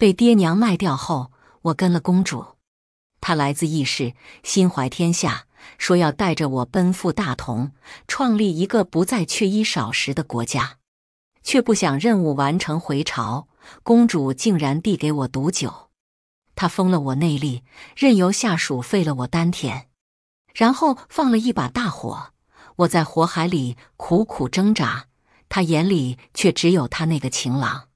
被爹娘卖掉后，我跟了公主。她来自异世，心怀天下，说要带着我奔赴大同，创立一个不再缺衣少食的国家。却不想任务完成回朝，公主竟然递给我毒酒。她封了我内力，任由下属废了我丹田，然后放了一把大火。我在火海里苦苦挣扎，她眼里却只有她那个情郎。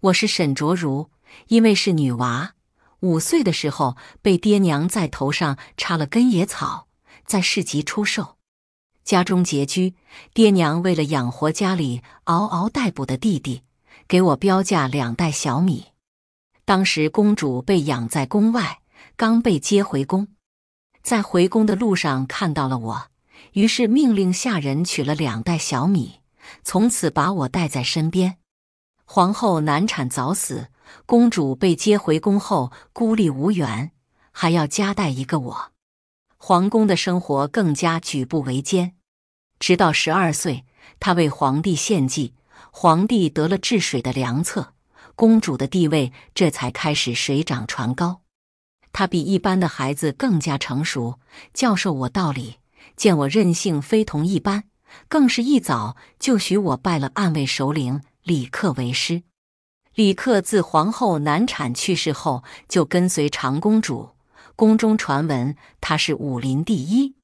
我是沈卓如。因为是女娃，五岁的时候被爹娘在头上插了根野草，在市集出售。家中拮据，爹娘为了养活家里嗷嗷待哺的弟弟，给我标价两袋小米。当时公主被养在宫外，刚被接回宫，在回宫的路上看到了我，于是命令下人取了两袋小米，从此把我带在身边。皇后难产早死。公主被接回宫后，孤立无援，还要夹带一个我，皇宫的生活更加举步维艰。直到十二岁，她为皇帝献祭，皇帝得了治水的良策，公主的地位这才开始水涨船高。她比一般的孩子更加成熟，教授我道理，见我任性非同一般，更是一早就许我拜了暗卫首领李克为师。李克自皇后难产去世后，就跟随长公主。宫中传闻她是武林第一，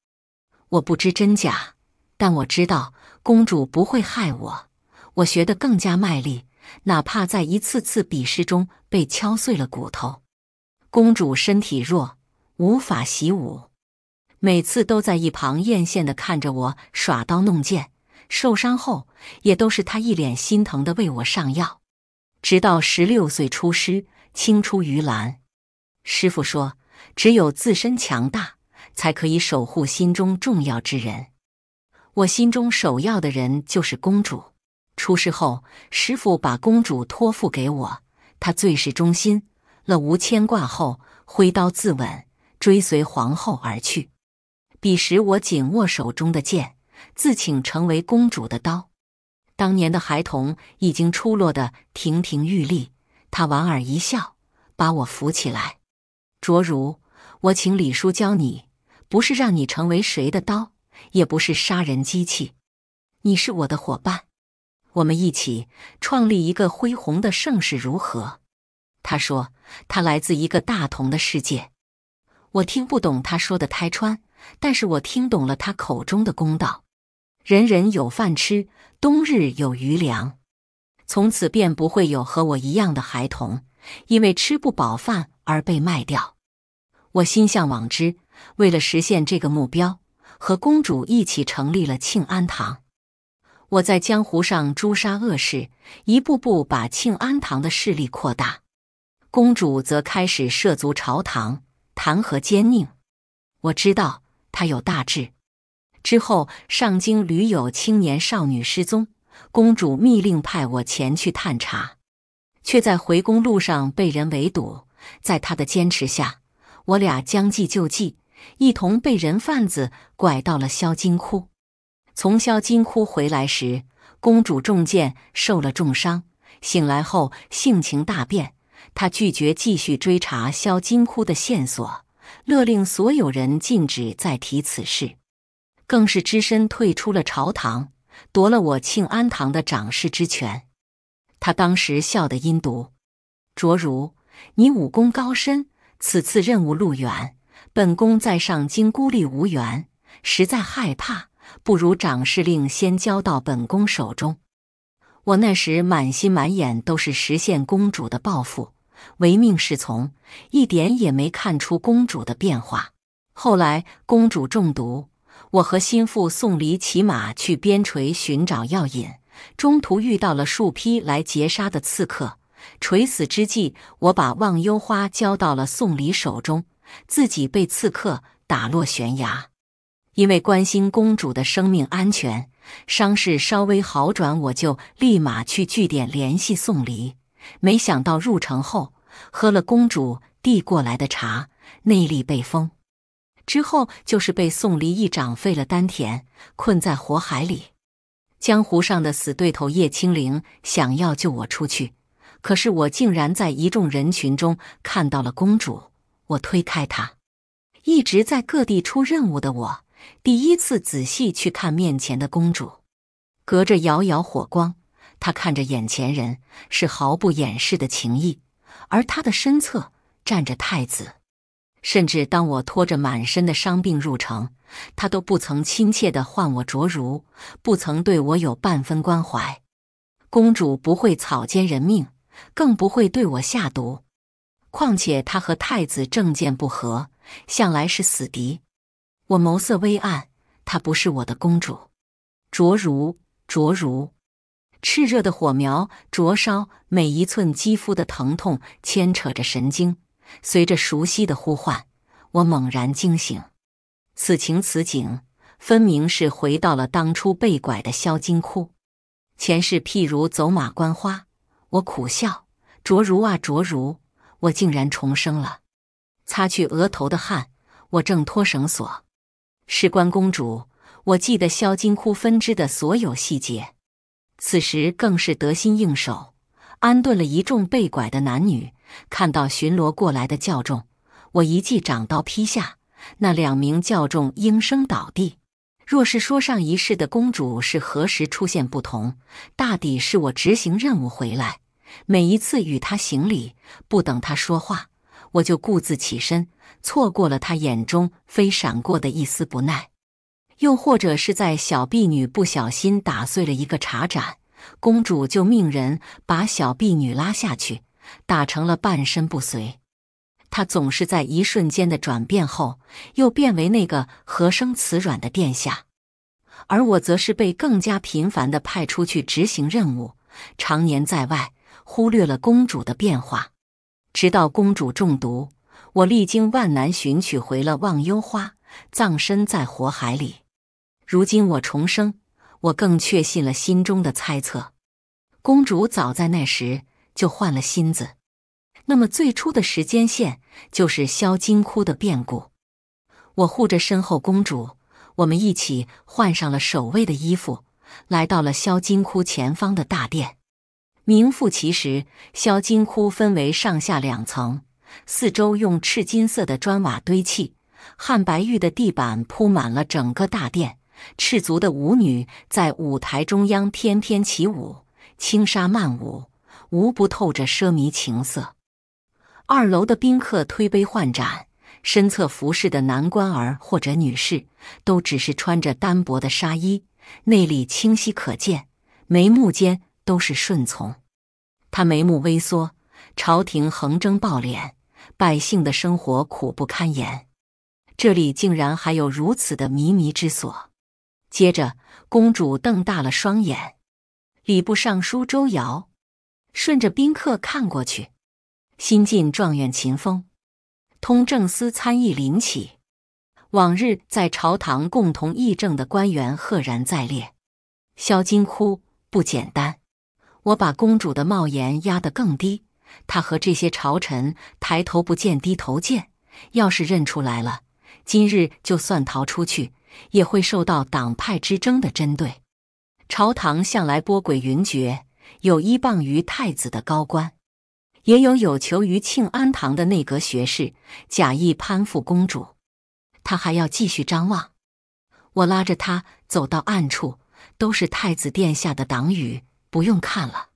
我不知真假，但我知道公主不会害我。我学得更加卖力，哪怕在一次次比试中被敲碎了骨头。公主身体弱，无法习武，每次都在一旁艳羡地看着我耍刀弄剑。受伤后，也都是她一脸心疼地为我上药。直到十六岁出师，青出于蓝。师傅说：“只有自身强大，才可以守护心中重要之人。”我心中首要的人就是公主。出师后，师傅把公主托付给我。她最是忠心，了无牵挂后，挥刀自刎，追随皇后而去。彼时，我紧握手中的剑，自请成为公主的刀。当年的孩童已经出落得亭亭玉立，他莞尔一笑，把我扶起来。卓如，我请李叔教你，不是让你成为谁的刀，也不是杀人机器，你是我的伙伴，我们一起创立一个恢宏的盛世，如何？他说，他来自一个大同的世界，我听不懂他说的“开穿”，但是我听懂了他口中的“公道”。人人有饭吃，冬日有余粮，从此便不会有和我一样的孩童，因为吃不饱饭而被卖掉。我心向往之，为了实现这个目标，和公主一起成立了庆安堂。我在江湖上诛杀恶势，一步步把庆安堂的势力扩大。公主则开始涉足朝堂，弹劾奸佞。我知道她有大志。之后，上京屡有青年少女失踪，公主密令派我前去探查，却在回宫路上被人围堵。在他的坚持下，我俩将计就计，一同被人贩子拐到了萧金窟。从萧金窟回来时，公主中箭受了重伤，醒来后性情大变，她拒绝继续追查萧金窟的线索，勒令所有人禁止再提此事。更是只身退出了朝堂，夺了我庆安堂的掌事之权。他当时笑得阴毒。卓如，你武功高深，此次任务路远，本宫在上京孤立无援，实在害怕。不如掌事令先交到本宫手中。我那时满心满眼都是实现公主的抱负，唯命是从，一点也没看出公主的变化。后来公主中毒。我和心腹宋离骑马去边陲寻找药引，中途遇到了数批来劫杀的刺客。垂死之际，我把忘忧花交到了宋离手中，自己被刺客打落悬崖。因为关心公主的生命安全，伤势稍微好转，我就立马去据点联系宋离。没想到入城后喝了公主递过来的茶，内力被封。之后就是被宋离一掌废了丹田，困在火海里。江湖上的死对头叶青灵想要救我出去，可是我竟然在一众人群中看到了公主。我推开她，一直在各地出任务的我，第一次仔细去看面前的公主。隔着遥遥火光，她看着眼前人是毫不掩饰的情意，而她的身侧站着太子。甚至当我拖着满身的伤病入城，他都不曾亲切地唤我卓如，不曾对我有半分关怀。公主不会草菅人命，更不会对我下毒。况且她和太子政见不合，向来是死敌。我眸色微暗，她不是我的公主。卓如，卓如，炽热的火苗灼烧每一寸肌肤的疼痛，牵扯着神经。随着熟悉的呼唤，我猛然惊醒。此情此景，分明是回到了当初被拐的萧金窟。前世譬如走马观花，我苦笑。卓如啊卓如，我竟然重生了！擦去额头的汗，我挣脱绳索。事关公主，我记得萧金窟分支的所有细节。此时更是得心应手，安顿了一众被拐的男女。看到巡逻过来的教众，我一记掌刀劈下，那两名教众应声倒地。若是说上一世的公主是何时出现不同，大抵是我执行任务回来，每一次与她行礼，不等她说话，我就顾自起身，错过了她眼中飞闪过的一丝不耐。又或者是在小婢女不小心打碎了一个茶盏，公主就命人把小婢女拉下去。打成了半身不遂。他总是在一瞬间的转变后，又变为那个和声慈软的殿下，而我则是被更加频繁的派出去执行任务，常年在外，忽略了公主的变化。直到公主中毒，我历经万难寻取回了忘忧花，葬身在火海里。如今我重生，我更确信了心中的猜测：公主早在那时。就换了心子，那么最初的时间线就是萧金窟的变故。我护着身后公主，我们一起换上了守卫的衣服，来到了萧金窟前方的大殿。名副其实，萧金窟分为上下两层，四周用赤金色的砖瓦堆砌，汉白玉的地板铺满了整个大殿。赤足的舞女在舞台中央翩翩起舞，轻纱漫舞。无不透着奢靡情色。二楼的宾客推杯换盏，身侧服侍的男官儿或者女士，都只是穿着单薄的纱衣，内里清晰可见，眉目间都是顺从。他眉目微缩，朝廷横征暴敛，百姓的生活苦不堪言，这里竟然还有如此的靡靡之所。接着，公主瞪大了双眼，礼部尚书周瑶。顺着宾客看过去，新晋状元秦风，通政司参议林起，往日在朝堂共同议政的官员赫然在列。萧金窟不简单，我把公主的帽檐压得更低。她和这些朝臣抬头不见低头见，要是认出来了，今日就算逃出去，也会受到党派之争的针对。朝堂向来波诡云谲。有依傍于太子的高官，也有有求于庆安堂的内阁学士，假意攀附公主。他还要继续张望。我拉着他走到暗处，都是太子殿下的党羽，不用看了。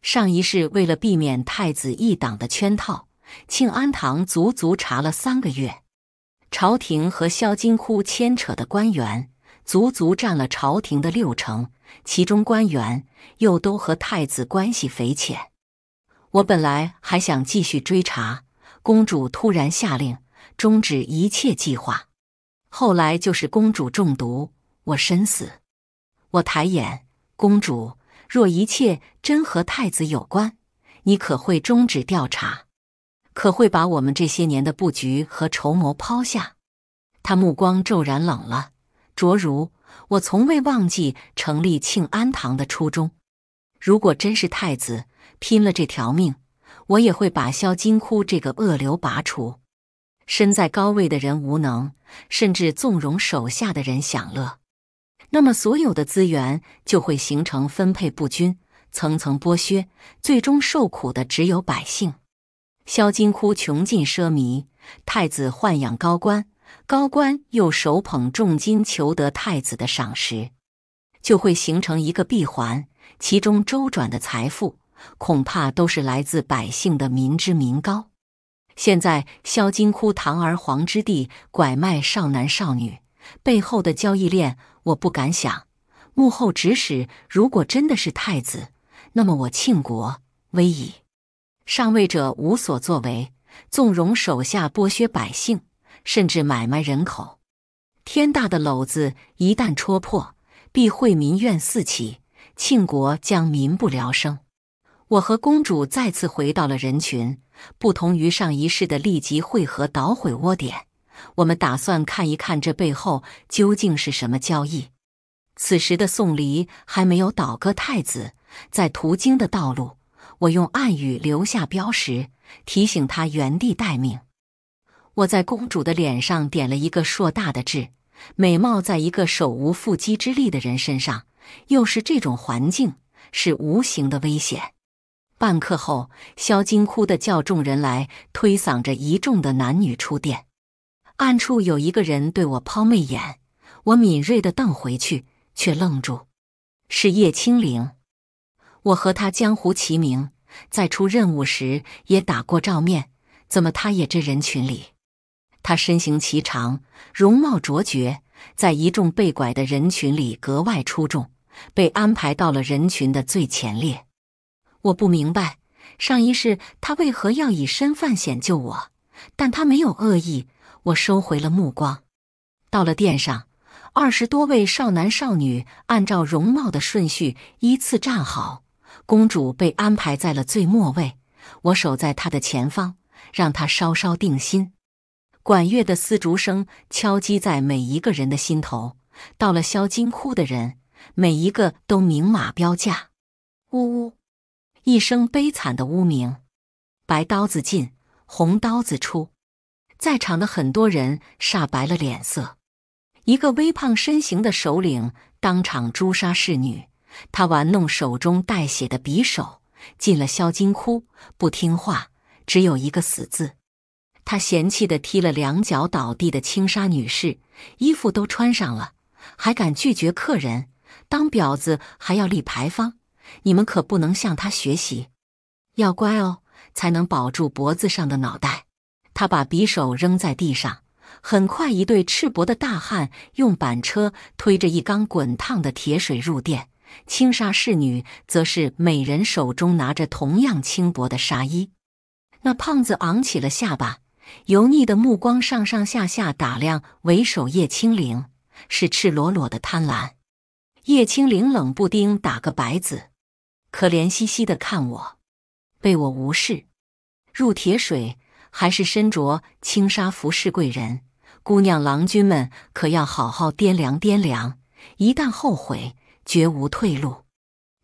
上一世为了避免太子一党的圈套，庆安堂足足查了三个月，朝廷和萧金窟牵扯的官员，足足占了朝廷的六成。其中官员又都和太子关系匪浅，我本来还想继续追查，公主突然下令终止一切计划。后来就是公主中毒，我身死。我抬眼，公主，若一切真和太子有关，你可会终止调查？可会把我们这些年的布局和筹谋抛下？他目光骤然冷了，卓如。我从未忘记成立庆安堂的初衷。如果真是太子拼了这条命，我也会把萧金窟这个恶瘤拔除。身在高位的人无能，甚至纵容手下的人享乐，那么所有的资源就会形成分配不均，层层剥削，最终受苦的只有百姓。萧金窟穷尽奢靡，太子豢养高官。高官又手捧重金求得太子的赏识，就会形成一个闭环。其中周转的财富，恐怕都是来自百姓的民脂民膏。现在萧金窟堂而皇之地拐卖少男少女，背后的交易链我不敢想。幕后指使如果真的是太子，那么我庆国危矣。上位者无所作为，纵容手下剥削百姓。甚至买卖人口，天大的篓子一旦戳破，必会民怨四起，庆国将民不聊生。我和公主再次回到了人群，不同于上一世的立即汇合捣毁窝点，我们打算看一看这背后究竟是什么交易。此时的宋离还没有倒戈太子，在途经的道路，我用暗语留下标识，提醒他原地待命。我在公主的脸上点了一个硕大的痣，美貌在一个手无缚鸡之力的人身上，又是这种环境，是无形的危险。半刻后，萧金哭的叫众人来，推搡着一众的男女出殿。暗处有一个人对我抛媚眼，我敏锐的瞪回去，却愣住，是叶青灵。我和他江湖齐名，在出任务时也打过照面，怎么他也这人群里？他身形奇长，容貌卓绝，在一众被拐的人群里格外出众，被安排到了人群的最前列。我不明白，上一世他为何要以身犯险救我，但他没有恶意。我收回了目光。到了殿上，二十多位少男少女按照容貌的顺序依次站好，公主被安排在了最末位。我守在她的前方，让她稍稍定心。管乐的丝竹声敲击在每一个人的心头。到了萧金窟的人，每一个都明码标价。呜呜，一声悲惨的呜鸣，白刀子进，红刀子出，在场的很多人煞白了脸色。一个微胖身形的首领当场诛杀侍女，他玩弄手中带血的匕首，进了萧金窟，不听话，只有一个死字。他嫌弃的踢了两脚倒地的青纱女士，衣服都穿上了，还敢拒绝客人？当婊子还要立牌坊，你们可不能向他学习，要乖哦，才能保住脖子上的脑袋。他把匕首扔在地上，很快，一对赤膊的大汉用板车推着一缸滚烫的铁水入店，青纱侍女则是每人手中拿着同样轻薄的纱衣。那胖子昂起了下巴。油腻的目光上上下下打量为首叶青灵，是赤裸裸的贪婪。叶青灵冷不丁打个白子，可怜兮兮的看我，被我无视。入铁水还是身着轻纱服饰贵人姑娘郎君们可要好好掂量掂量，一旦后悔绝无退路，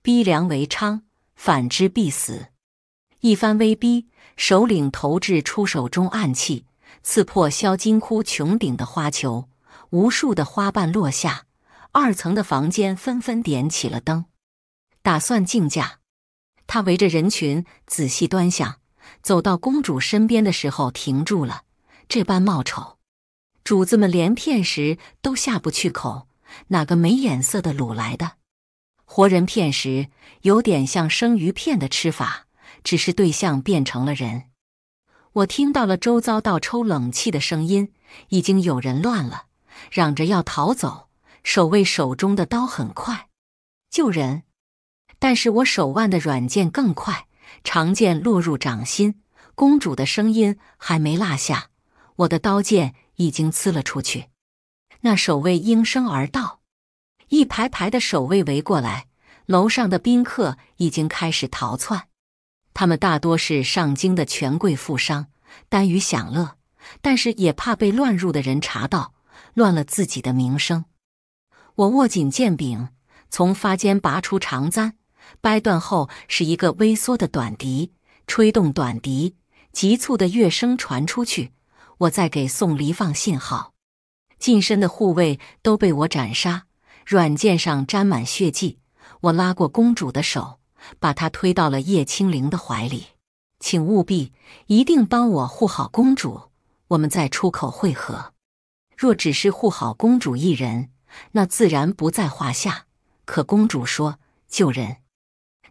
逼良为娼，反之必死。一番威逼。首领投掷出手中暗器，刺破萧金窟穹顶的花球，无数的花瓣落下。二层的房间纷纷点起了灯，打算竞价。他围着人群仔细端详，走到公主身边的时候停住了。这般貌丑，主子们连骗时都下不去口，哪个没眼色的掳来的？活人骗时有点像生鱼片的吃法。只是对象变成了人。我听到了周遭倒抽冷气的声音，已经有人乱了，嚷着要逃走。守卫手中的刀很快，救人。但是我手腕的软剑更快，长剑落入掌心。公主的声音还没落下，我的刀剑已经刺了出去。那守卫应声而到，一排排的守卫围过来。楼上的宾客已经开始逃窜。他们大多是上京的权贵富商，耽于享乐，但是也怕被乱入的人查到，乱了自己的名声。我握紧剑柄，从发间拔出长簪，掰断后是一个微缩的短笛，吹动短笛，急促的乐声传出去。我在给宋离放信号。近身的护卫都被我斩杀，软剑上沾满血迹。我拉过公主的手。把他推到了叶青灵的怀里，请务必一定帮我护好公主，我们在出口会合。若只是护好公主一人，那自然不在话下。可公主说救人，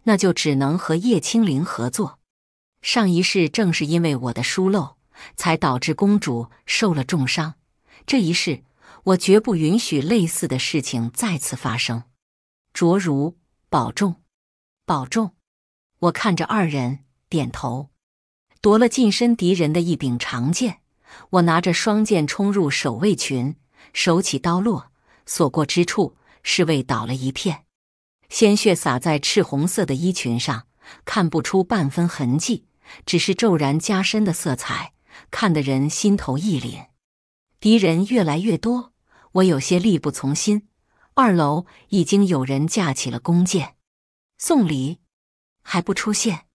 那就只能和叶青灵合作。上一世正是因为我的疏漏，才导致公主受了重伤。这一世，我绝不允许类似的事情再次发生。卓如，保重。保重！我看着二人点头，夺了近身敌人的一柄长剑。我拿着双剑冲入守卫群，手起刀落，所过之处，侍卫倒了一片，鲜血洒在赤红色的衣裙上，看不出半分痕迹，只是骤然加深的色彩，看得人心头一凛。敌人越来越多，我有些力不从心。二楼已经有人架起了弓箭。送礼，还不出现？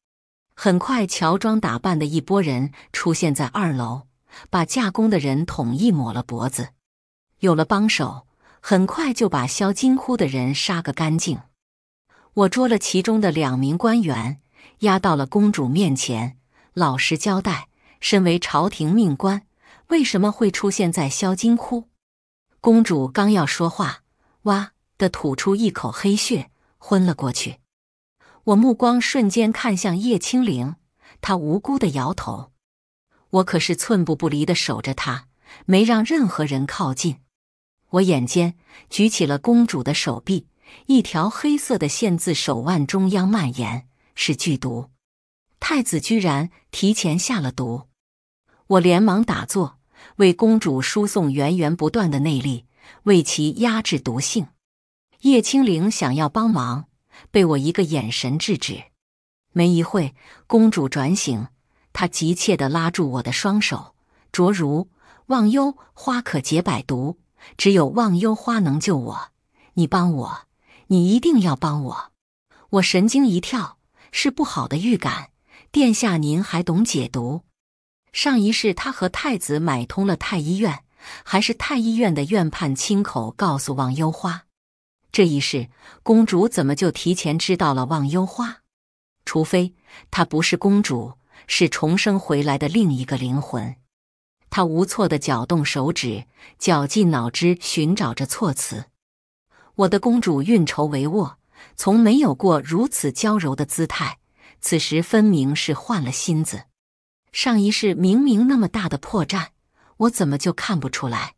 很快，乔装打扮的一拨人出现在二楼，把架工的人统一抹了脖子。有了帮手，很快就把肖金窟的人杀个干净。我捉了其中的两名官员，押到了公主面前，老实交代：身为朝廷命官，为什么会出现在肖金窟？公主刚要说话，哇的吐出一口黑血，昏了过去。我目光瞬间看向叶青灵，她无辜的摇头。我可是寸步不离的守着她，没让任何人靠近。我眼尖，举起了公主的手臂，一条黑色的线自手腕中央蔓延，是剧毒。太子居然提前下了毒！我连忙打坐，为公主输送源源不断的内力，为其压制毒性。叶青灵想要帮忙。被我一个眼神制止，没一会，公主转醒，她急切地拉住我的双手：“卓如，忘忧花可解百毒，只有忘忧花能救我，你帮我，你一定要帮我！”我神经一跳，是不好的预感。殿下，您还懂解毒？上一世，他和太子买通了太医院，还是太医院的院判亲口告诉忘忧花。这一世，公主怎么就提前知道了忘忧花？除非她不是公主，是重生回来的另一个灵魂。她无措地搅动手指，绞尽脑汁寻找着措辞。我的公主运筹帷幄，从没有过如此娇柔的姿态。此时分明是换了心子。上一世明明那么大的破绽，我怎么就看不出来？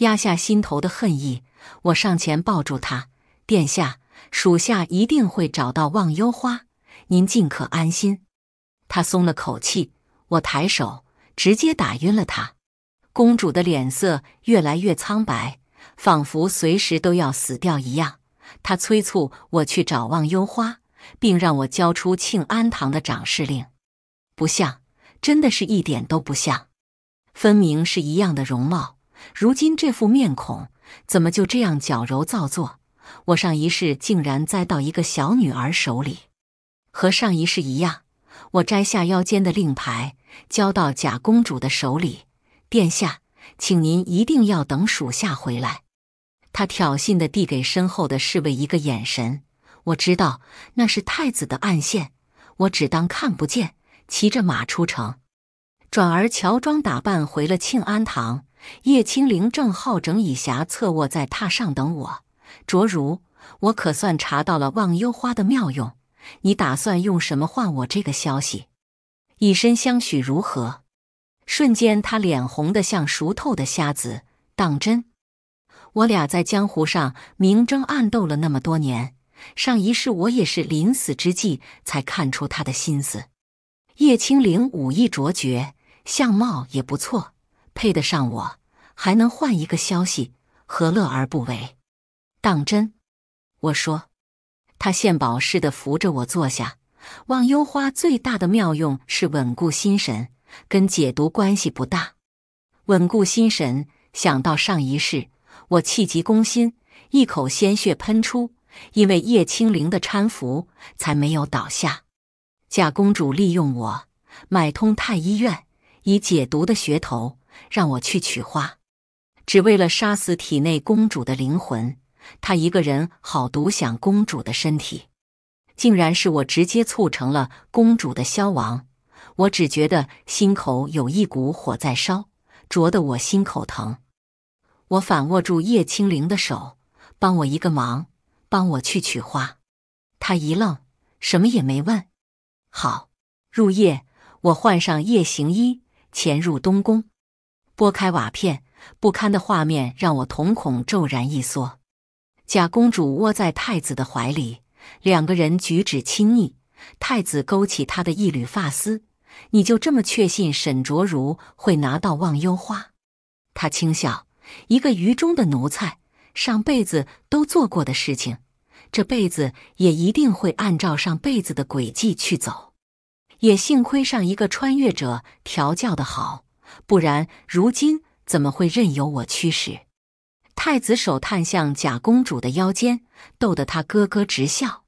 压下心头的恨意。我上前抱住他，殿下，属下一定会找到忘忧花，您尽可安心。他松了口气，我抬手直接打晕了他。公主的脸色越来越苍白，仿佛随时都要死掉一样。她催促我去找忘忧花，并让我交出庆安堂的掌事令。不像，真的是一点都不像，分明是一样的容貌。如今这副面孔。怎么就这样矫揉造作？我上一世竟然栽到一个小女儿手里，和上一世一样。我摘下腰间的令牌，交到假公主的手里。殿下，请您一定要等属下回来。他挑衅地递给身后的侍卫一个眼神，我知道那是太子的暗线，我只当看不见，骑着马出城，转而乔装打扮回了庆安堂。叶青灵正好整以暇，侧卧在榻上等我。卓如，我可算查到了忘忧花的妙用。你打算用什么换我这个消息？以身相许如何？瞬间，他脸红得像熟透的虾子。当真？我俩在江湖上明争暗斗了那么多年，上一世我也是临死之际才看出他的心思。叶青灵武艺卓绝，相貌也不错。配得上我，还能换一个消息，何乐而不为？当真？我说，他献宝似的扶着我坐下。忘忧花最大的妙用是稳固心神，跟解毒关系不大。稳固心神，想到上一世，我气急攻心，一口鲜血喷出，因为叶青灵的搀扶才没有倒下。假公主利用我买通太医院，以解毒的噱头。让我去取花，只为了杀死体内公主的灵魂，她一个人好独享公主的身体。竟然是我直接促成了公主的消亡。我只觉得心口有一股火在烧，灼得我心口疼。我反握住叶青灵的手，帮我一个忙，帮我去取花。她一愣，什么也没问。好，入夜，我换上夜行衣，潜入东宫。拨开瓦片，不堪的画面让我瞳孔骤然一缩。假公主窝在太子的怀里，两个人举止亲密。太子勾起她的一缕发丝，你就这么确信沈卓如会拿到忘忧花？他轻笑，一个愚忠的奴才，上辈子都做过的事情，这辈子也一定会按照上辈子的轨迹去走。也幸亏上一个穿越者调教的好。不然，如今怎么会任由我驱使？太子手探向假公主的腰间，逗得她咯咯直笑。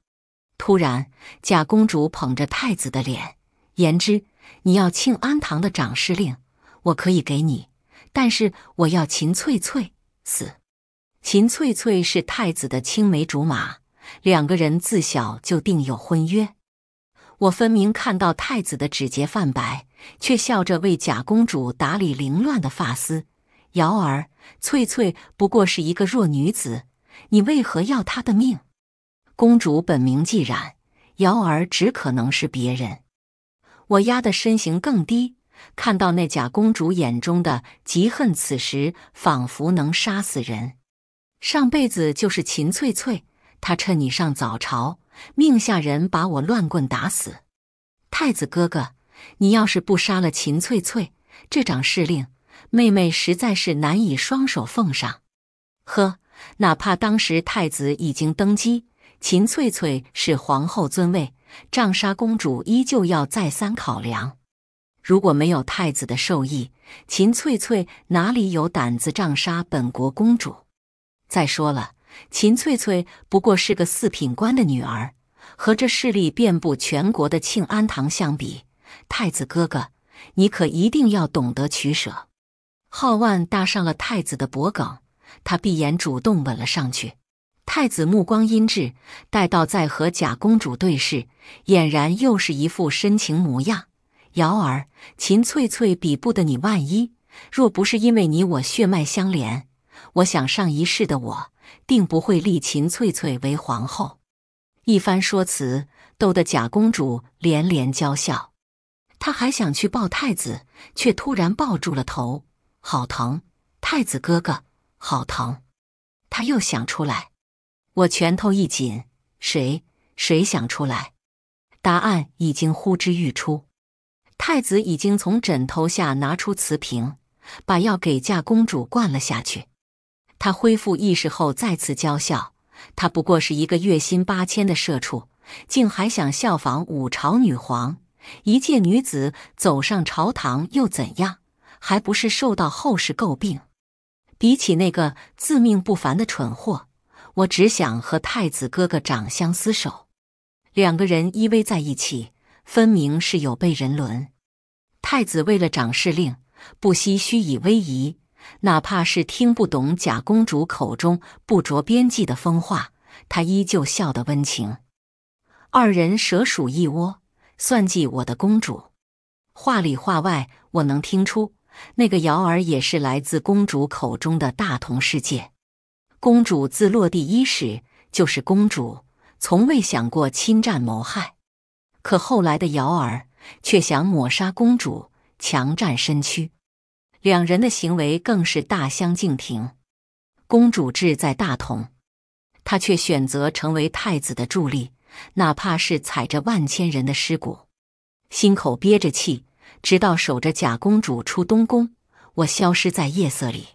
突然，假公主捧着太子的脸，言之：“你要庆安堂的掌事令，我可以给你，但是我要秦翠翠死。秦翠翠是太子的青梅竹马，两个人自小就定有婚约。”我分明看到太子的指节泛白，却笑着为假公主打理凌乱的发丝。瑶儿，翠翠不过是一个弱女子，你为何要她的命？公主本名季然，瑶儿只可能是别人。我压的身形更低，看到那假公主眼中的嫉恨，此时仿佛能杀死人。上辈子就是秦翠翠，她趁你上早朝。命下人把我乱棍打死！太子哥哥，你要是不杀了秦翠翠，这掌事令妹妹实在是难以双手奉上。呵，哪怕当时太子已经登基，秦翠翠是皇后尊位，杖杀公主依旧要再三考量。如果没有太子的授意，秦翠翠哪里有胆子杖杀本国公主？再说了。秦翠翠不过是个四品官的女儿，和这势力遍布全国的庆安堂相比，太子哥哥，你可一定要懂得取舍。浩万搭上了太子的脖颈，他闭眼主动吻了上去。太子目光阴鸷，待到再和假公主对视，俨然又是一副深情模样。瑶儿，秦翠翠比不得你。万一若不是因为你我血脉相连，我想上一世的我。并不会立秦翠翠为皇后。一番说辞逗得假公主连连娇笑，她还想去抱太子，却突然抱住了头，好疼！太子哥哥，好疼！她又想出来，我拳头一紧，谁？谁想出来？答案已经呼之欲出。太子已经从枕头下拿出瓷瓶，把药给假公主灌了下去。他恢复意识后，再次娇笑。他不过是一个月薪八千的社畜，竟还想效仿五朝女皇？一介女子走上朝堂又怎样？还不是受到后世诟病？比起那个自命不凡的蠢货，我只想和太子哥哥长相厮守。两个人依偎在一起，分明是有悖人伦。太子为了长势令，不惜虚以威仪。哪怕是听不懂假公主口中不着边际的疯话，她依旧笑得温情。二人蛇鼠一窝，算计我的公主。话里话外，我能听出那个瑶儿也是来自公主口中的大同世界。公主自落地伊始就是公主，从未想过侵占谋害。可后来的瑶儿却想抹杀公主，强占身躯。两人的行为更是大相径庭。公主志在大同，她却选择成为太子的助力，哪怕是踩着万千人的尸骨，心口憋着气，直到守着假公主出东宫，我消失在夜色里。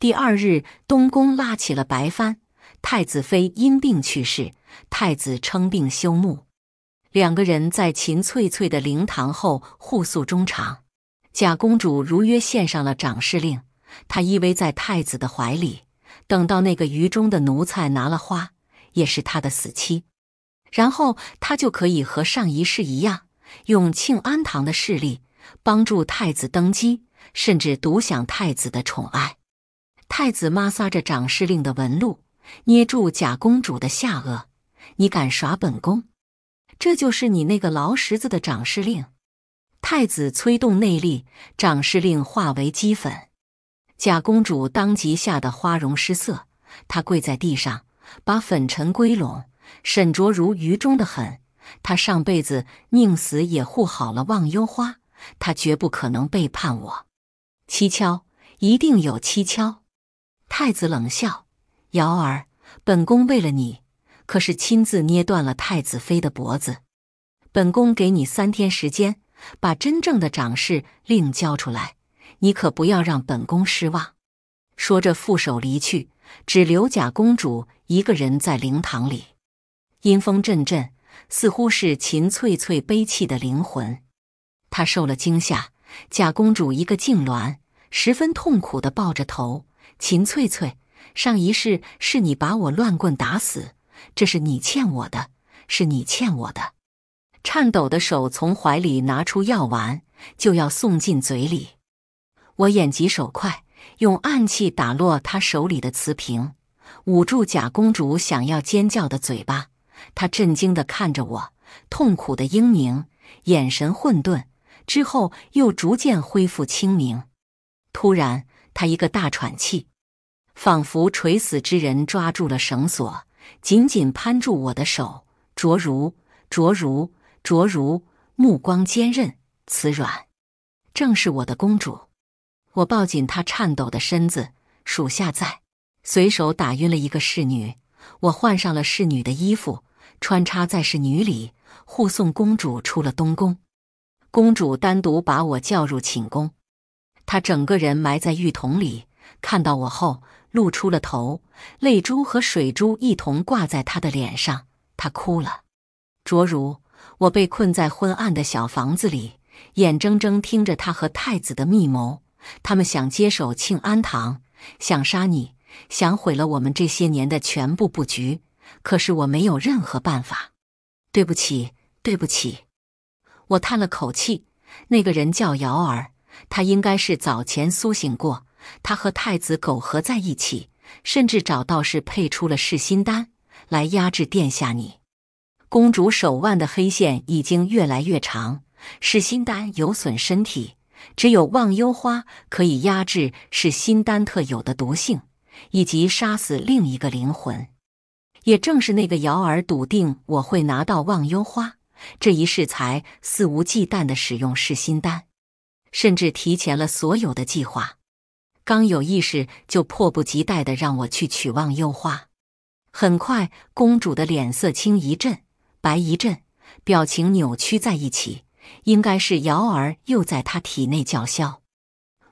第二日，东宫拉起了白帆，太子妃因病去世，太子称病休沐，两个人在秦翠翠的灵堂后互诉衷肠。假公主如约献上了长侍令，她依偎在太子的怀里。等到那个愚忠的奴才拿了花，也是他的死期，然后他就可以和上一世一样，用庆安堂的势力帮助太子登基，甚至独享太子的宠爱。太子摩挲着长侍令的纹路，捏住假公主的下颚：“你敢耍本宫？这就是你那个劳什子的长侍令。”太子催动内力，掌师令化为齑粉。假公主当即吓得花容失色，她跪在地上把粉尘归拢。沈卓如愚忠的很，他上辈子宁死也护好了忘忧花，他绝不可能背叛我。蹊跷，一定有蹊跷。太子冷笑：“瑶儿，本宫为了你，可是亲自捏断了太子妃的脖子。本宫给你三天时间。”把真正的掌势另交出来，你可不要让本宫失望。说着，负手离去，只留假公主一个人在灵堂里。阴风阵阵，似乎是秦翠翠悲泣的灵魂。她受了惊吓，假公主一个痉挛，十分痛苦的抱着头。秦翠翠，上一世是你把我乱棍打死，这是你欠我的，是你欠我的。颤抖的手从怀里拿出药丸，就要送进嘴里。我眼疾手快，用暗器打落他手里的瓷瓶，捂住假公主想要尖叫的嘴巴。他震惊的看着我，痛苦的英明，眼神混沌，之后又逐渐恢复清明。突然，他一个大喘气，仿佛垂死之人抓住了绳索，紧紧攀住我的手，卓如，卓如。卓如目光坚韧，慈软，正是我的公主。我抱紧她颤抖的身子，属下在随手打晕了一个侍女，我换上了侍女的衣服，穿插在侍女里，护送公主出了东宫。公主单独把我叫入寝宫，她整个人埋在浴桶里，看到我后露出了头，泪珠和水珠一同挂在她的脸上，她哭了。卓如。我被困在昏暗的小房子里，眼睁睁听着他和太子的密谋。他们想接手庆安堂，想杀你，想毁了我们这些年的全部布局。可是我没有任何办法。对不起，对不起。我叹了口气。那个人叫姚儿，他应该是早前苏醒过。他和太子苟合在一起，甚至找道士配出了噬心丹，来压制殿下你。公主手腕的黑线已经越来越长，噬心丹有损身体，只有忘忧花可以压制噬心丹特有的毒性，以及杀死另一个灵魂。也正是那个瑶儿笃定我会拿到忘忧花，这一世才肆无忌惮地使用噬心丹，甚至提前了所有的计划。刚有意识就迫不及待地让我去取忘忧花。很快，公主的脸色青一阵。白一阵，表情扭曲在一起，应该是瑶儿又在她体内叫嚣。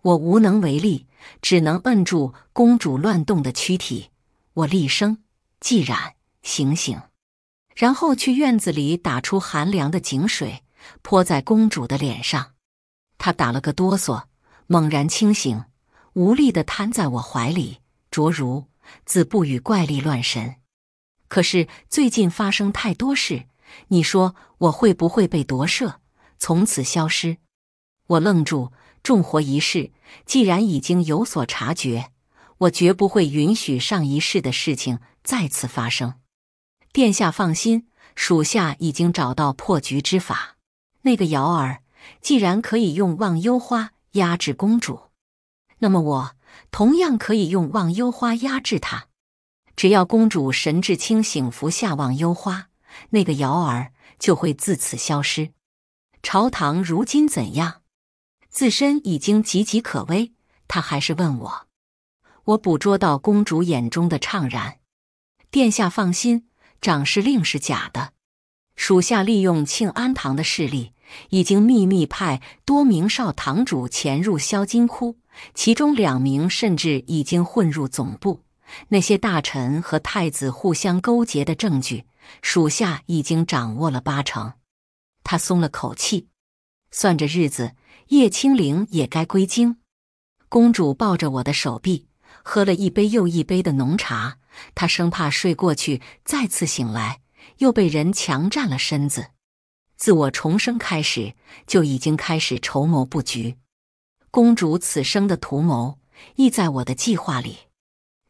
我无能为力，只能摁住公主乱动的躯体。我厉声：“既然，醒醒！”然后去院子里打出寒凉的井水，泼在公主的脸上。她打了个哆嗦，猛然清醒，无力地瘫在我怀里。卓如，子不与怪力乱神。可是最近发生太多事，你说我会不会被夺舍，从此消失？我愣住，重活一世，既然已经有所察觉，我绝不会允许上一世的事情再次发生。殿下放心，属下已经找到破局之法。那个瑶儿既然可以用忘忧花压制公主，那么我同样可以用忘忧花压制她。只要公主神志清醒，服下忘忧花，那个瑶儿就会自此消失。朝堂如今怎样？自身已经岌岌可危，他还是问我。我捕捉到公主眼中的怅然。殿下放心，掌事令是假的。属下利用庆安堂的势力，已经秘密派多名少堂主潜入萧金窟，其中两名甚至已经混入总部。那些大臣和太子互相勾结的证据，属下已经掌握了八成。他松了口气，算着日子，叶清灵也该归京。公主抱着我的手臂，喝了一杯又一杯的浓茶，她生怕睡过去，再次醒来又被人强占了身子。自我重生开始，就已经开始筹谋布局。公主此生的图谋，亦在我的计划里。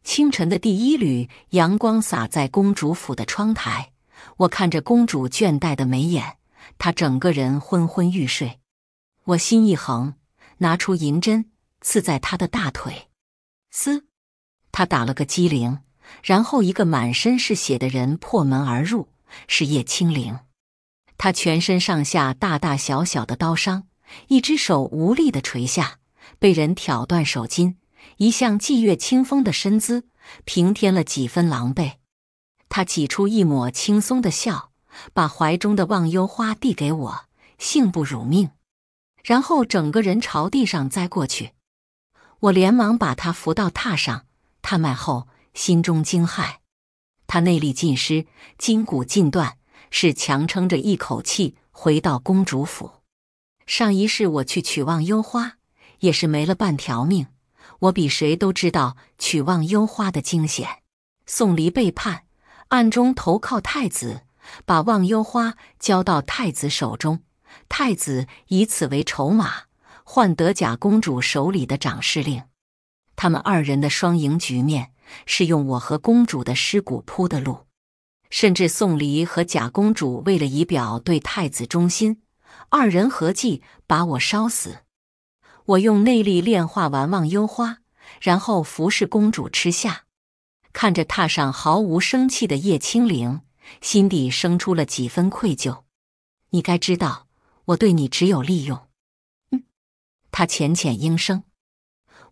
清晨的第一缕阳光洒在公主府的窗台，我看着公主倦怠的眉眼，她整个人昏昏欲睡。我心一横，拿出银针刺在她的大腿。嘶！她打了个激灵，然后一个满身是血的人破门而入，是叶青灵。他全身上下大大小小的刀伤，一只手无力的垂下，被人挑断手筋。一向霁月清风的身姿，平添了几分狼狈。他挤出一抹轻松的笑，把怀中的忘忧花递给我，幸不辱命。然后整个人朝地上栽过去。我连忙把他扶到榻上，探脉后心中惊骇。他内力尽失，筋骨尽断，是强撑着一口气回到公主府。上一世我去取忘忧花，也是没了半条命。我比谁都知道取忘忧花的惊险。宋离背叛，暗中投靠太子，把忘忧花交到太子手中。太子以此为筹码，换得假公主手里的掌事令。他们二人的双赢局面是用我和公主的尸骨铺的路。甚至宋离和假公主为了以表对太子忠心，二人合计把我烧死。我用内力炼化完忘忧花，然后服侍公主吃下。看着榻上毫无生气的叶青灵，心底生出了几分愧疚。你该知道，我对你只有利用。嗯，她浅浅应声。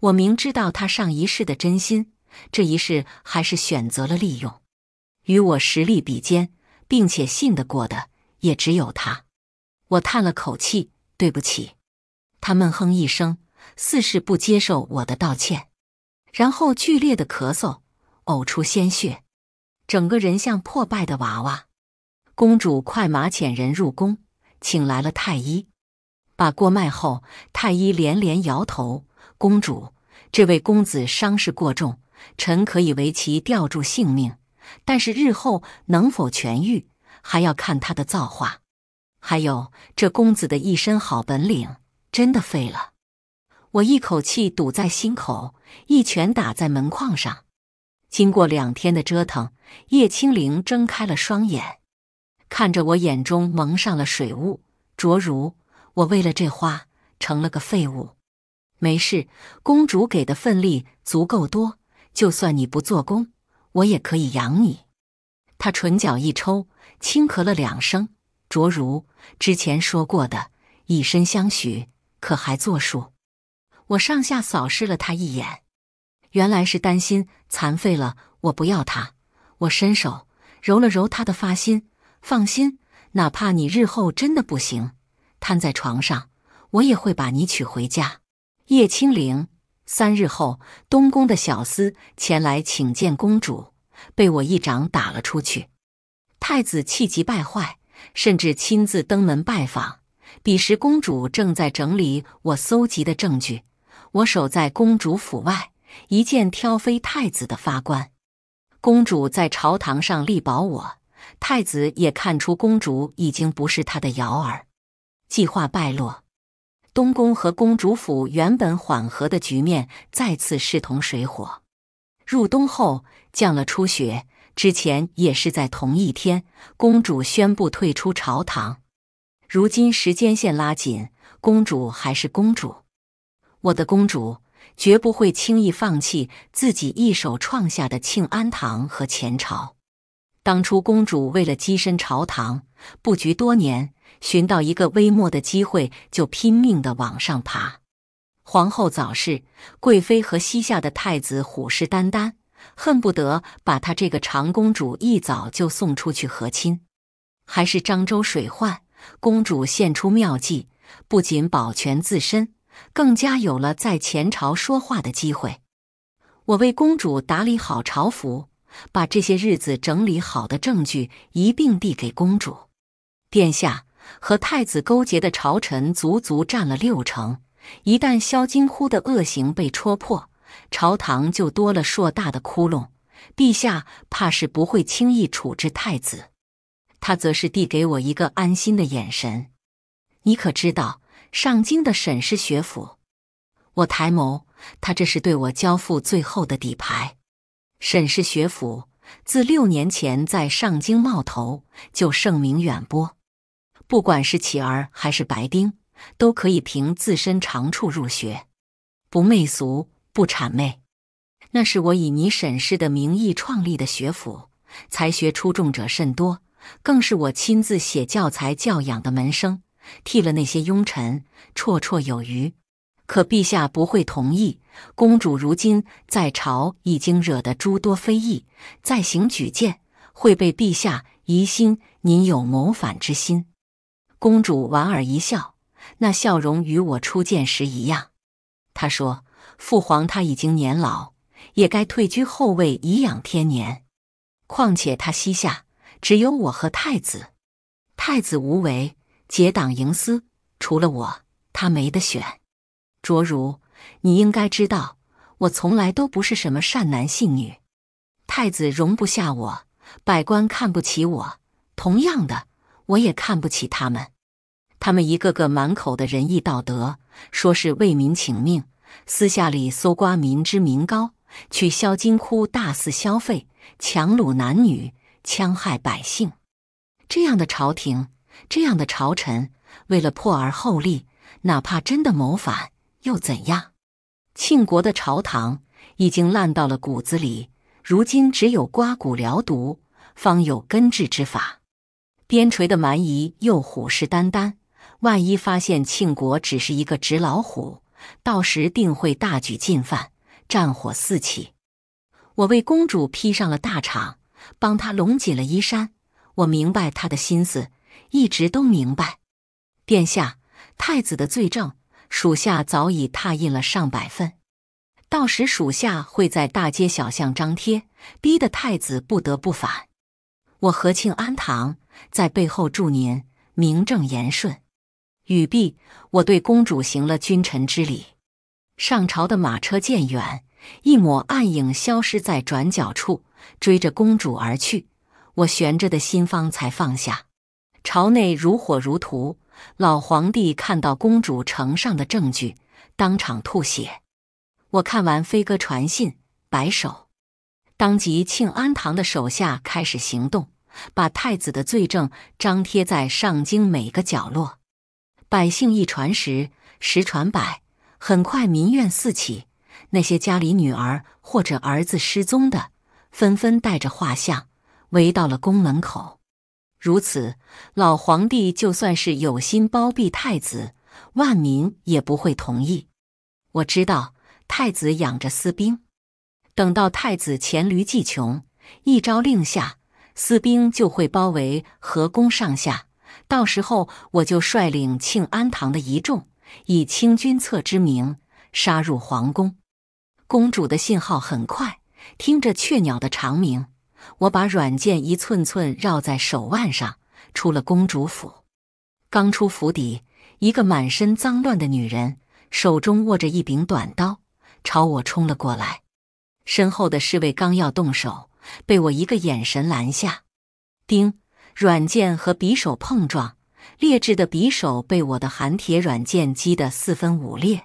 我明知道她上一世的真心，这一世还是选择了利用。与我实力比肩，并且信得过的也只有她。我叹了口气，对不起。他闷哼一声，似是不接受我的道歉，然后剧烈的咳嗽，呕出鲜血，整个人像破败的娃娃。公主快马遣人入宫，请来了太医，把过脉后，太医连连摇头。公主，这位公子伤势过重，臣可以为其吊住性命，但是日后能否痊愈，还要看他的造化。还有这公子的一身好本领。真的废了！我一口气堵在心口，一拳打在门框上。经过两天的折腾，叶青灵睁开了双眼，看着我，眼中蒙上了水雾。卓如，我为了这花成了个废物。没事，公主给的份力足够多，就算你不做工，我也可以养你。他唇角一抽，轻咳了两声。卓如之前说过的，以身相许。可还作数？我上下扫视了他一眼，原来是担心残废了我不要他。我伸手揉了揉他的发心，放心，哪怕你日后真的不行，瘫在床上，我也会把你娶回家。叶清灵，三日后，东宫的小厮前来请见公主，被我一掌打了出去。太子气急败坏，甚至亲自登门拜访。彼时，公主正在整理我搜集的证据，我守在公主府外，一剑挑飞太子的发冠。公主在朝堂上力保我，太子也看出公主已经不是他的摇儿，计划败落。东宫和公主府原本缓和的局面再次势同水火。入冬后降了初雪，之前也是在同一天，公主宣布退出朝堂。如今时间线拉紧，公主还是公主，我的公主绝不会轻易放弃自己一手创下的庆安堂和前朝。当初公主为了跻身朝堂，布局多年，寻到一个微末的机会就拼命的往上爬。皇后早逝，贵妃和西夏的太子虎视眈眈，恨不得把她这个长公主一早就送出去和亲。还是漳州水患。公主献出妙计，不仅保全自身，更加有了在前朝说话的机会。我为公主打理好朝服，把这些日子整理好的证据一并递给公主。殿下和太子勾结的朝臣足足占了六成，一旦萧金窟的恶行被戳破，朝堂就多了硕大的窟窿，陛下怕是不会轻易处置太子。他则是递给我一个安心的眼神。你可知道，上京的沈氏学府？我抬眸，他这是对我交付最后的底牌。沈氏学府自六年前在上京冒头，就盛名远播。不管是乞儿还是白丁，都可以凭自身长处入学，不媚俗，不谄媚。那是我以你沈氏的名义创立的学府，才学出众者甚多。更是我亲自写教材教养的门生，替了那些庸臣绰绰有余。可陛下不会同意。公主如今在朝已经惹得诸多非议，再行举荐会被陛下疑心您有谋反之心。公主莞尔一笑，那笑容与我初见时一样。她说：“父皇他已经年老，也该退居后位颐养天年。况且他膝下……”只有我和太子，太子无为结党营私，除了我，他没得选。卓如，你应该知道，我从来都不是什么善男信女。太子容不下我，百官看不起我，同样的，我也看不起他们。他们一个个满口的仁义道德，说是为民请命，私下里搜刮民脂民膏，去销金窟大肆消费，强掳男女。戕害百姓，这样的朝廷，这样的朝臣，为了破而后立，哪怕真的谋反又怎样？庆国的朝堂已经烂到了骨子里，如今只有刮骨疗毒，方有根治之法。边陲的蛮夷又虎视眈眈，万一发现庆国只是一个纸老虎，到时定会大举进犯，战火四起。我为公主披上了大氅。帮他拢紧了衣衫，我明白他的心思，一直都明白。殿下，太子的罪证，属下早已拓印了上百份，到时属下会在大街小巷张贴，逼得太子不得不反。我和庆安堂在背后祝您，名正言顺。语毕，我对公主行了君臣之礼。上朝的马车渐远。一抹暗影消失在转角处，追着公主而去。我悬着的心方才放下。朝内如火如荼，老皇帝看到公主呈上的证据，当场吐血。我看完飞鸽传信，摆手，当即庆安堂的手下开始行动，把太子的罪证张贴在上京每个角落。百姓一传十，十传百，很快民怨四起。那些家里女儿或者儿子失踪的，纷纷带着画像围到了宫门口。如此，老皇帝就算是有心包庇太子，万民也不会同意。我知道太子养着私兵，等到太子黔驴技穷，一朝令下，私兵就会包围和宫上下。到时候，我就率领庆安堂的一众，以清君侧之名，杀入皇宫。公主的信号很快，听着雀鸟的长鸣，我把软剑一寸寸绕在手腕上，出了公主府。刚出府邸，一个满身脏乱的女人手中握着一柄短刀，朝我冲了过来。身后的侍卫刚要动手，被我一个眼神拦下。叮，软剑和匕首碰撞，劣质的匕首被我的寒铁软剑击得四分五裂。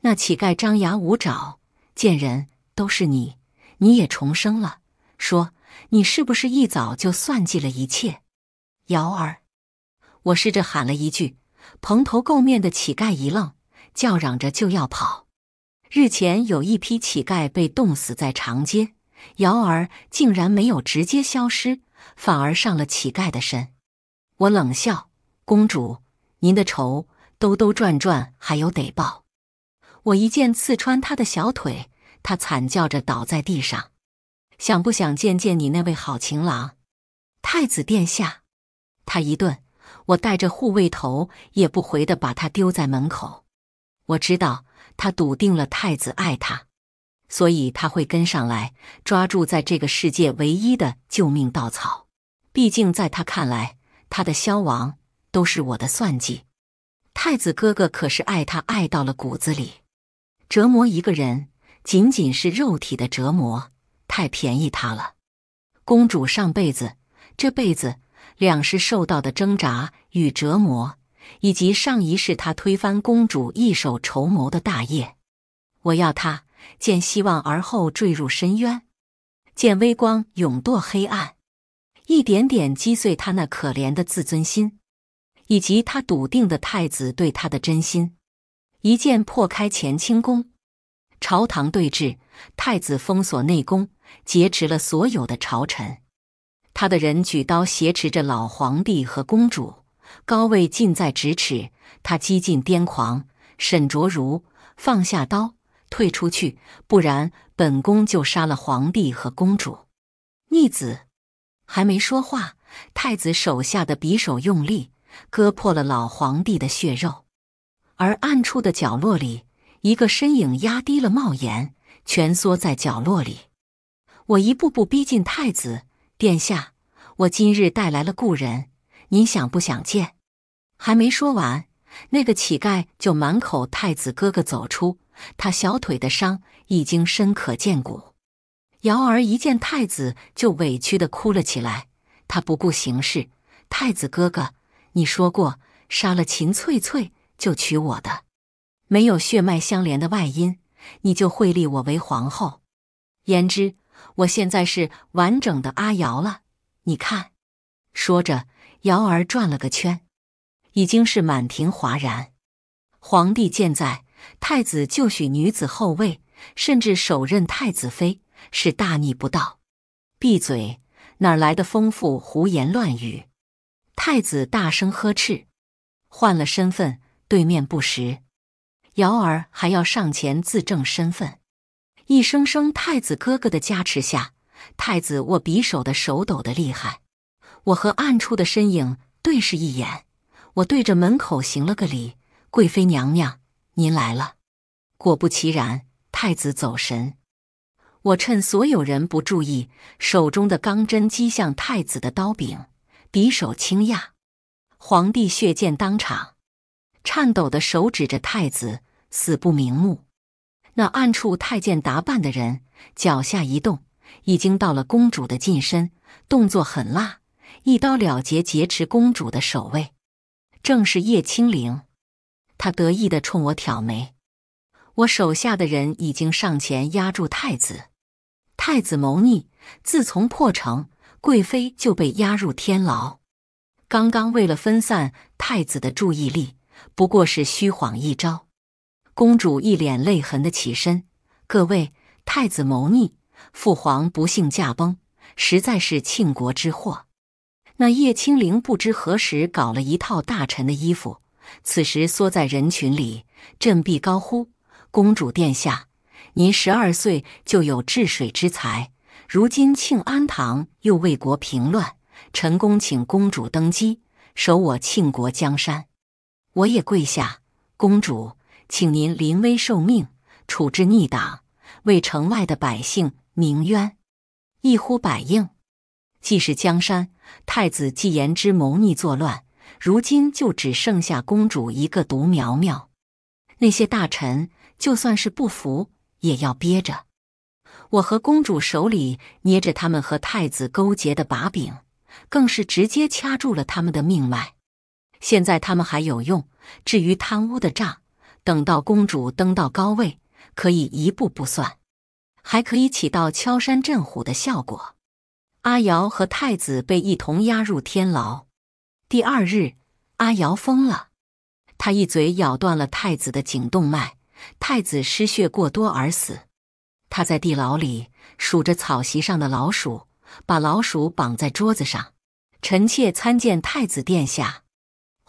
那乞丐张牙舞爪。贱人都是你，你也重生了。说你是不是一早就算计了一切？瑶儿，我试着喊了一句，蓬头垢面的乞丐一愣，叫嚷着就要跑。日前有一批乞丐被冻死在长街，瑶儿竟然没有直接消失，反而上了乞丐的身。我冷笑：“公主，您的仇兜兜转转还有得报。”我一剑刺穿他的小腿，他惨叫着倒在地上。想不想见见你那位好情郎，太子殿下？他一顿，我带着护卫头也不回的把他丢在门口。我知道他笃定了太子爱他，所以他会跟上来，抓住在这个世界唯一的救命稻草。毕竟在他看来，他的消亡都是我的算计。太子哥哥可是爱他爱到了骨子里。折磨一个人，仅仅是肉体的折磨，太便宜他了。公主上辈子、这辈子两世受到的挣扎与折磨，以及上一世她推翻公主一手筹谋的大业，我要他见希望而后坠入深渊，见微光永堕黑暗，一点点击碎他那可怜的自尊心，以及他笃定的太子对他的真心。一剑破开乾清宫，朝堂对峙，太子封锁内宫，劫持了所有的朝臣。他的人举刀挟持着老皇帝和公主，高位近在咫尺，他几近癫狂。沈卓如放下刀，退出去，不然本宫就杀了皇帝和公主。逆子还没说话，太子手下的匕首用力割破了老皇帝的血肉。而暗处的角落里，一个身影压低了帽檐，蜷缩在角落里。我一步步逼近太子殿下，我今日带来了故人，您想不想见？还没说完，那个乞丐就满口“太子哥哥”走出。他小腿的伤已经深可见骨。瑶儿一见太子就委屈的哭了起来。他不顾形势，太子哥哥，你说过杀了秦翠翠。就娶我的，没有血脉相连的外因，你就会立我为皇后。言之，我现在是完整的阿瑶了。你看，说着，瑶儿转了个圈，已经是满庭哗然。皇帝健在，太子就许女子后位，甚至首任太子妃，是大逆不道！闭嘴，哪来的丰富胡言乱语？太子大声呵斥，换了身份。对面不识，瑶儿还要上前自证身份。一声声太子哥哥的加持下，太子握匕首的手抖得厉害。我和暗处的身影对视一眼，我对着门口行了个礼：“贵妃娘娘，您来了。”果不其然，太子走神。我趁所有人不注意，手中的钢针击向太子的刀柄，匕首轻压，皇帝血溅当场。颤抖的手指着太子，死不瞑目。那暗处太监打扮的人脚下一动，已经到了公主的近身，动作狠辣，一刀了结劫持公主的守卫。正是叶青灵，他得意地冲我挑眉。我手下的人已经上前压住太子。太子谋逆，自从破城，贵妃就被押入天牢。刚刚为了分散太子的注意力。不过是虚晃一招。公主一脸泪痕的起身：“各位，太子谋逆，父皇不幸驾崩，实在是庆国之祸。”那叶青灵不知何时搞了一套大臣的衣服，此时缩在人群里，振臂高呼：“公主殿下，您十二岁就有治水之才，如今庆安堂又为国平乱，臣恭请公主登基，守我庆国江山。”我也跪下，公主，请您临危受命，处置逆党，为城外的百姓鸣冤，一呼百应。既是江山，太子既言之谋逆作乱，如今就只剩下公主一个独苗苗。那些大臣就算是不服，也要憋着。我和公主手里捏着他们和太子勾结的把柄，更是直接掐住了他们的命脉。现在他们还有用。至于贪污的账，等到公主登到高位，可以一步步算，还可以起到敲山震虎的效果。阿瑶和太子被一同押入天牢。第二日，阿瑶疯了，他一嘴咬断了太子的颈动脉，太子失血过多而死。他在地牢里数着草席上的老鼠，把老鼠绑在桌子上。臣妾参见太子殿下。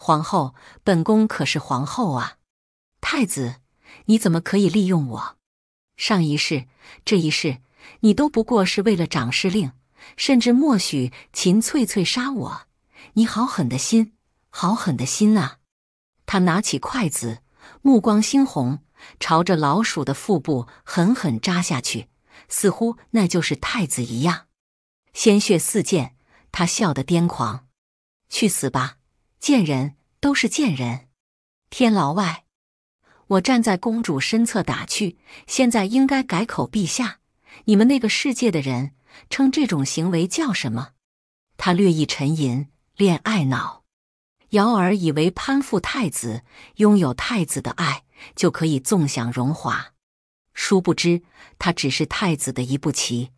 皇后，本宫可是皇后啊！太子，你怎么可以利用我？上一世，这一世，你都不过是为了长事令，甚至默许秦翠翠杀我。你好狠的心，好狠的心啊！他拿起筷子，目光猩红，朝着老鼠的腹部狠狠扎下去，似乎那就是太子一样。鲜血四溅，他笑得癫狂：“去死吧！”贱人都是贱人，天牢外，我站在公主身侧打趣。现在应该改口，陛下，你们那个世界的人称这种行为叫什么？他略一沉吟，恋爱脑。瑶儿以为攀附太子，拥有太子的爱就可以纵享荣华，殊不知他只是太子的一步棋，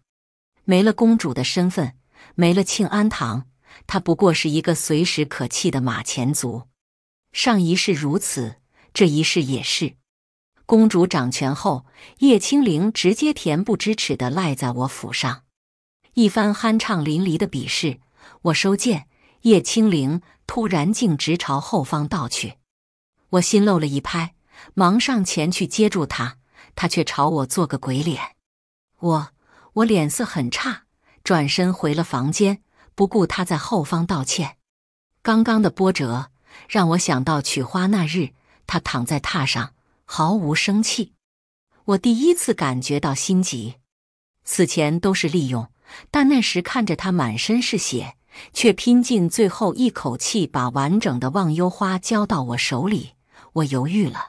没了公主的身份，没了庆安堂。他不过是一个随时可弃的马前卒，上一世如此，这一世也是。公主掌权后，叶青灵直接恬不知耻地赖在我府上，一番酣畅淋漓的比试，我收剑，叶青灵突然径直朝后方倒去，我心漏了一拍，忙上前去接住他，他却朝我做个鬼脸，我我脸色很差，转身回了房间。不顾他在后方道歉，刚刚的波折让我想到取花那日，他躺在榻上毫无生气。我第一次感觉到心急，此前都是利用，但那时看着他满身是血，却拼尽最后一口气把完整的忘忧花交到我手里，我犹豫了。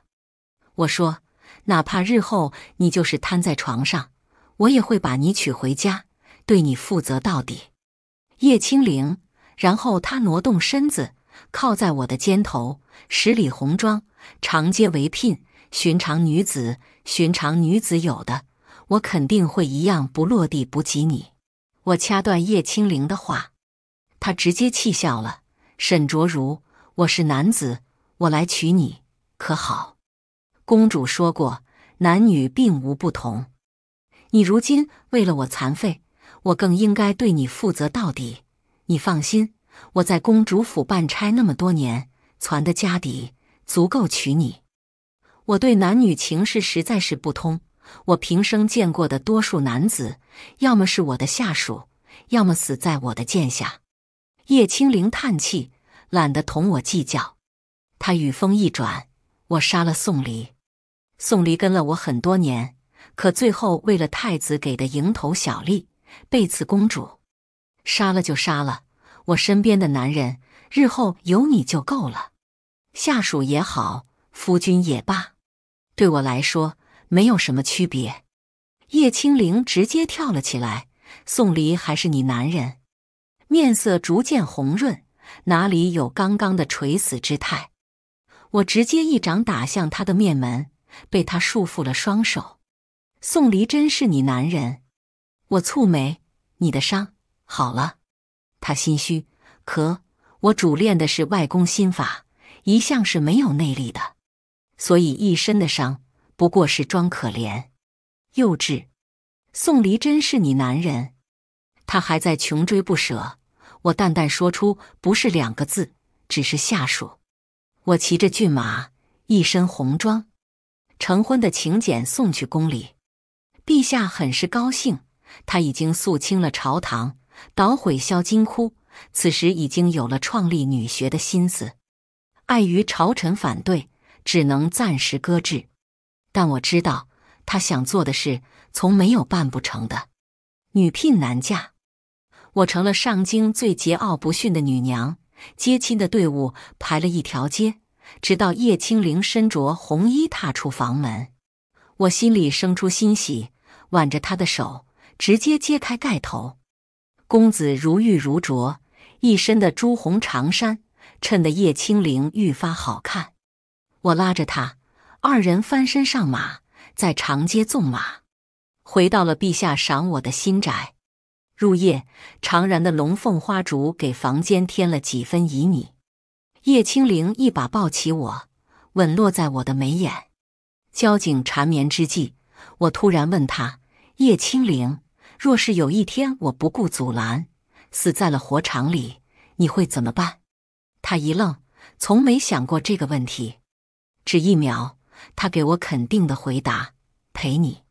我说：“哪怕日后你就是瘫在床上，我也会把你娶回家，对你负责到底。”叶青灵，然后他挪动身子，靠在我的肩头。十里红妆，长街为聘，寻常女子，寻常女子有的，我肯定会一样不落地补给你。我掐断叶青灵的话，他直接气笑了。沈卓如，我是男子，我来娶你，可好？公主说过，男女并无不同。你如今为了我残废。我更应该对你负责到底。你放心，我在公主府办差那么多年，攒的家底足够娶你。我对男女情事实在是不通。我平生见过的多数男子，要么是我的下属，要么死在我的剑下。叶青灵叹气，懒得同我计较。他语锋一转：“我杀了宋离。宋离跟了我很多年，可最后为了太子给的蝇头小利。”贝茨公主，杀了就杀了！我身边的男人，日后有你就够了。下属也好，夫君也罢，对我来说没有什么区别。叶青灵直接跳了起来。宋离还是你男人，面色逐渐红润，哪里有刚刚的垂死之态？我直接一掌打向他的面门，被他束缚了双手。宋离真是你男人。我蹙眉，你的伤好了？他心虚。可我主练的是外功心法，一向是没有内力的，所以一身的伤不过是装可怜。幼稚。宋黎真是你男人？他还在穷追不舍。我淡淡说出，不是两个字，只是下属。我骑着骏马，一身红装，成婚的请柬送去宫里，陛下很是高兴。他已经肃清了朝堂，捣毁萧金窟，此时已经有了创立女学的心思，碍于朝臣反对，只能暂时搁置。但我知道，他想做的事，从没有办不成的。女聘男嫁，我成了上京最桀骜不驯的女娘。接亲的队伍排了一条街，直到叶青灵身着红衣踏出房门，我心里生出欣喜，挽着她的手。直接揭开盖头，公子如玉如琢，一身的朱红长衫衬得叶青灵愈发好看。我拉着他，二人翻身上马，在长街纵马，回到了陛下赏我的新宅。入夜，常燃的龙凤花烛给房间添了几分旖旎。叶青灵一把抱起我，吻落在我的眉眼，交颈缠绵之际，我突然问他：“叶青灵。”若是有一天我不顾阻拦，死在了火场里，你会怎么办？他一愣，从没想过这个问题。只一秒，他给我肯定的回答：陪你。